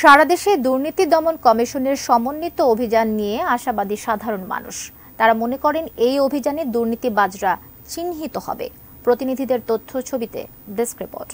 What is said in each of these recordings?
সারা দেশে দুর্নীতি দমন কমিশনের সমন্বিত অভিযান নিয়ে আশাবাদী সাধারণ মানুষ তারা মনে করেন এই অভিযানে দুর্নীতিবাজরা চিহ্নিত হবে প্রতিনিধিদের তথ্য ছবিতে ডেস্ক রিপোর্ট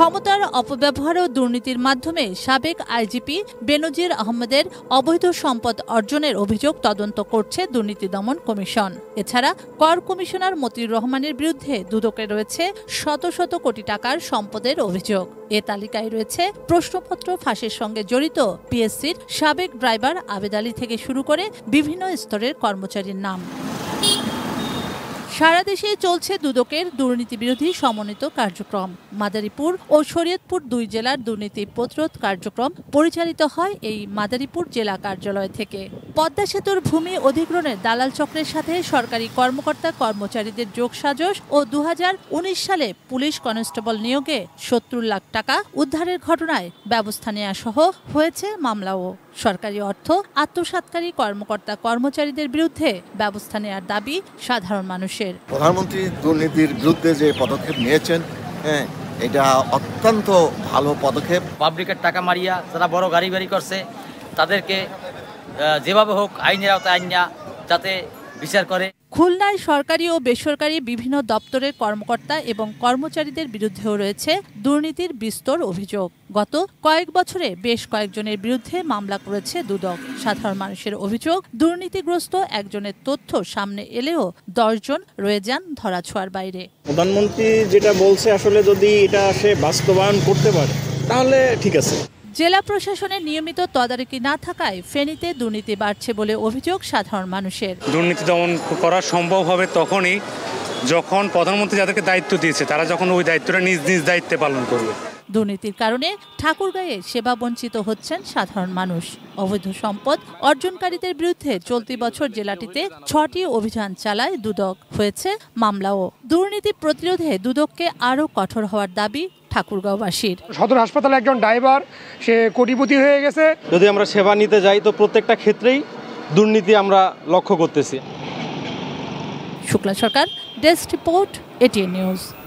ক্ষমতার অপব্যবহার ও দুর্নীতির মাধ্যমে সাবেক আইজিপি বেনজির আহমেদের অবৈধ সম্পদ অর্জনের অভিযোগ তদন্ত করছে দুর্নীতি দমন কমিশন এছাড়া কর কমিশনার মতির রহমানের বিরুদ্ধে দুদকে রয়েছে শত শত কোটি টাকার সম্পদের অভিযোগ এ তালিকায় রয়েছে প্রশ্নপত্র ফাঁসের সঙ্গে জড়িত পিএসসির সাবেক ড্রাইভার আবেদালি থেকে শুরু করে বিভিন্ন স্তরের কর্মচারীর নাম সারা দেশে চলছে দুদকের দুর্নীতি বিরোধী সমন্বিত কার্যক্রম মাদারীপুর ও শরীয়তপুর দুই জেলার দুর্নীতি প্রতিরোধ কার্যক্রম পরিচালিত হয় এই মাদারীপুর জেলা কার্যালয় থেকে পদ্মা সেতুর ভূমি অধিগ্রহণের দালাল চক্রের সাথে সরকারি কর্মকর্তা কর্মচারীদের যোগসাজশ ও দু সালে পুলিশ কনস্টেবল নিয়োগে সত্তর লাখ টাকা উদ্ধারের ঘটনায় ব্যবস্থা নেওয়া সহ হয়েছে মামলাও সরকারি অর্থ আত্মসাতকারী কর্মকর্তা কর্মচারীদের বিরুদ্ধে ব্যবস্থা নেওয়ার দাবি সাধারণ মানুষের সরকারের প্রধানমন্ত্রী দুর্নীতির বিরুদ্ধে যে পদক্ষেপ নিয়েছেন হ্যাঁ এটা অত্যন্ত ভালো পদক্ষেপ পাবলিকের টাকা মারিয়া যারা বড় গাড়ি বাড়ি করছে তাদেরকে যেভাবে হোক আইনের আওতায় আইন যাতে বিচার করে খুলনায় সরকারি ও বেসরকারি বিভিন্ন দপ্তরের কর্মকর্তা এবং কর্মচারীদের বিরুদ্ধেও রয়েছে দুর্নীতির বিস্তর অভিযোগ গত কয়েক বছরে বেশ কয়েকজনের বিরুদ্ধে মামলা করেছে দুদক সাধারণ মানুষের অভিযোগ দুর্নীতিগ্রস্ত একজনের তথ্য সামনে এলেও দশজন রয়ে যান ধরাছোঁয়ার বাইরে প্রধানমন্ত্রী যেটা বলছে আসলে যদি এটা সে বাস্তবায়ন করতে পারে তাহলে ঠিক আছে জেলা প্রশাসনের নিয়মিত তদারকি না থাকায় ফেনীতে দুর্নীতি বাড়ছে বলে অভিযোগ সাধারণ মানুষের দুর্নীতি দমন করা সম্ভব হবে তখনই যখন প্রধানমন্ত্রী যাদেরকে দায়িত্ব দিয়েছে তারা যখন ওই দায়িত্বটা নিজ নিজ দায়িত্বে পালন করবে দুর্নীতির কারণে ঠাকুরগাঁয়ে সেবা বঞ্চিত হচ্ছেন সাধারণ মানুষ অবৈধ সম্পদ অর্জনকারীদের বিরুদ্ধে চলতি বছর জেলাটিতে ছটি অভিযান চালায় দুদক হয়েছে মামলাও দুর্নীতি প্রতিরোধে দুদককে আরও কঠোর হওয়ার দাবি ঠাকুরগাঁওবাসীর সদর হাসপাতালে একজন ড্রাইভার সে কোটিপতি হয়ে গেছে যদি আমরা সেবা নিতে যাই তো প্রত্যেকটা ক্ষেত্রেই দুর্নীতি আমরা লক্ষ্য করতেছি Shukla Sarkar desk report ATN news